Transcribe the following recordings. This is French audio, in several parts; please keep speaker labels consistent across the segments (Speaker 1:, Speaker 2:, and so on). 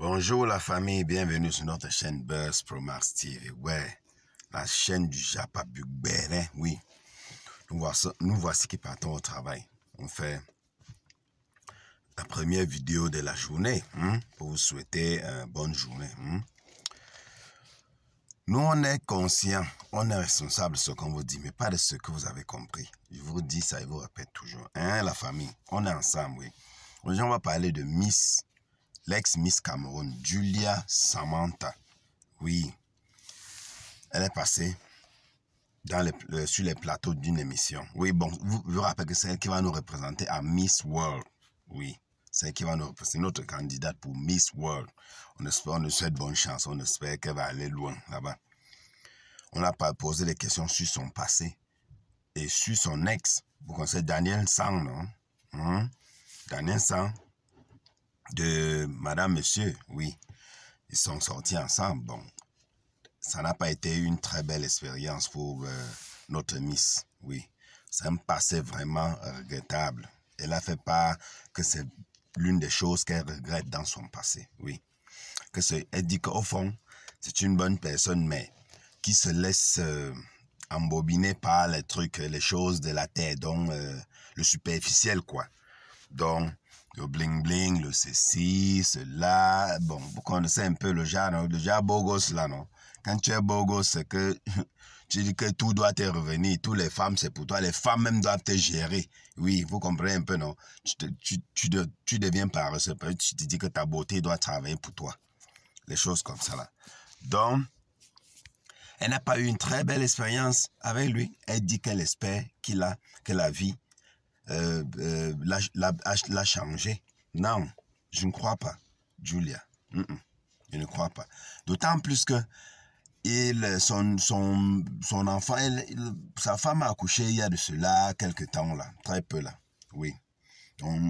Speaker 1: Bonjour la famille, bienvenue sur notre chaîne Buzz Pro TV. Ouais, la chaîne du Japa Ben. oui. Nous voici, nous voici qui partons au travail. On fait la première vidéo de la journée hmm, pour vous souhaiter une euh, bonne journée. Hmm. Nous, on est conscient, on est responsable de ce qu'on vous dit, mais pas de ce que vous avez compris. Je vous dis ça, je vous répète toujours. Hein, la famille, on est ensemble, oui. Aujourd'hui, on va parler de Miss, l'ex-Miss Cameroun, Julia Samantha. Oui, elle est passée dans les, sur les plateaux d'une émission. Oui, bon, vous, vous rappelez que c'est elle qui va nous représenter à Miss World. Oui c'est notre candidate pour Miss World. On espère, on souhaite bonne chance, on espère qu'elle va aller loin là-bas. On n'a pas posé les questions sur son passé et sur son ex. Vous connaissez Daniel Sang, non hein? Daniel Sang de Madame Monsieur, oui. Ils sont sortis ensemble. Bon, ça n'a pas été une très belle expérience pour euh, notre Miss, oui. C'est un passé vraiment regrettable. Elle a fait part que c'est l'une des choses qu'elle regrette dans son passé. Oui. Que elle dit qu'au fond, c'est une bonne personne, mais qui se laisse euh, embobiner par les trucs, les choses de la terre, donc euh, le superficiel, quoi. Donc, le bling-bling, le ceci, cela, bon, vous connaissez un peu le genre, le genre beau là, non quand tu es beau gosse, c'est que tu dis que tout doit te revenir. Toutes les femmes, c'est pour toi. Les femmes même doivent te gérer. Oui, vous comprenez un peu, non tu, tu, tu, tu deviens paresseux. Tu te dis que ta beauté doit travailler pour toi. Les choses comme ça, là. Donc, elle n'a pas eu une très belle expérience avec lui. Elle dit qu'elle espère qu'il a, que la vie euh, euh, l'a changé. Non, je ne crois pas, Julia. je ne crois pas. D'autant plus que il, son, son, son enfant, sa femme a accouché il y a de cela quelques temps, là, très peu, là, oui.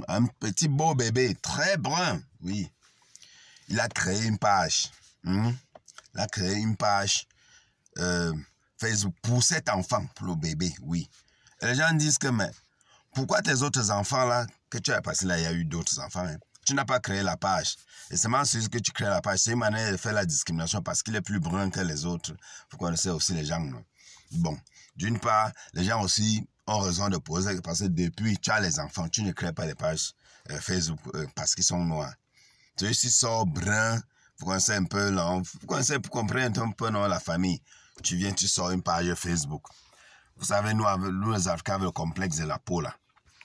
Speaker 1: un petit beau bébé, très brun, oui. Il a créé une page, hein. il a créé une page euh, Facebook pour cet enfant, pour le bébé, oui. Et les gens disent que, mais pourquoi tes autres enfants, là, que tu as passé là, il y a eu d'autres enfants, hein? Tu n'as pas créé la page. Et seulement celui que tu crées la page, c'est une manière de faire la discrimination parce qu'il est plus brun que les autres. Vous connaissez aussi les gens. Non? Bon, d'une part, les gens aussi ont raison de poser parce que depuis, tu as les enfants, tu ne crées pas les pages euh, Facebook euh, parce qu'ils sont noirs. es ci sort brun, vous connaissez un peu, vous connaissez, un peu non, la famille. Tu viens, tu sors une page Facebook. Vous savez, nous, nous les Africains, le complexe de la peau, là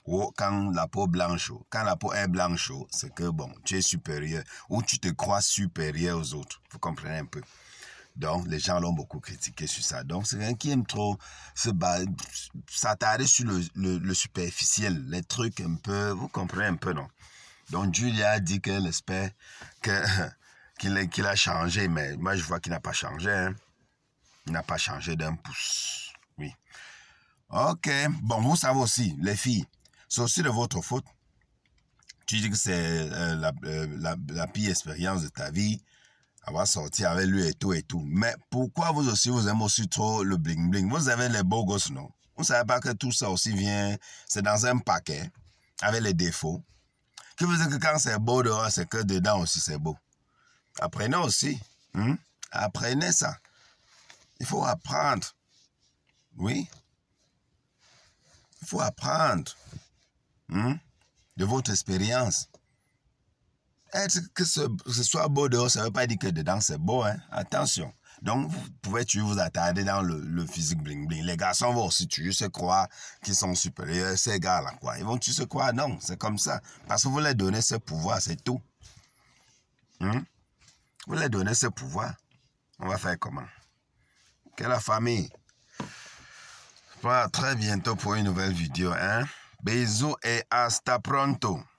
Speaker 1: ou quand la peau blanche, quand la peau est blanche, c'est que bon, tu es supérieur ou tu te crois supérieur aux autres. Vous comprenez un peu. Donc, les gens l'ont beaucoup critiqué sur ça. Donc, c'est quelqu'un qui aime trop s'attarder sur le, le, superficiel, les trucs un peu, vous comprenez un peu, non? Donc, Julia a dit qu'elle espère que, qu'il qu'il a changé, mais moi, je vois qu'il n'a pas changé. Hein? Il n'a pas changé d'un pouce. Oui. OK. Bon, vous savez aussi, les filles, c'est aussi de votre faute. Tu dis que c'est euh, euh, la, la, pire expérience de ta vie, avoir sorti avec lui et tout et tout. Mais pourquoi vous aussi, vous aimez aussi trop le bling-bling Vous avez les beaux gosses, non Vous ne savez pas que tout ça aussi vient, c'est dans un paquet, avec les défauts. que vous dites que quand c'est beau dehors, c'est que dedans aussi c'est beau. Apprenez aussi. Hein? Apprenez ça. Il faut apprendre. Oui. Il faut apprendre. Hmm? de votre expérience. Être que ce, que ce, soit beau dehors, ça ne veut pas dire que dedans c'est beau, hein? attention. Donc, vous pouvez tu vous attarder dans le, physique bling bling. Les garçons vont aussi tu se croire qu'ils sont supérieurs, ces gars-là, quoi. Ils vont tu se croire, non, c'est comme ça. Parce que vous leur donnez ce pouvoir, c'est tout. Hmm? Vous leur donnez ce pouvoir. On va faire comment Que la famille. Voilà, très bientôt pour une nouvelle vidéo, hein. Beijo e hasta pronto.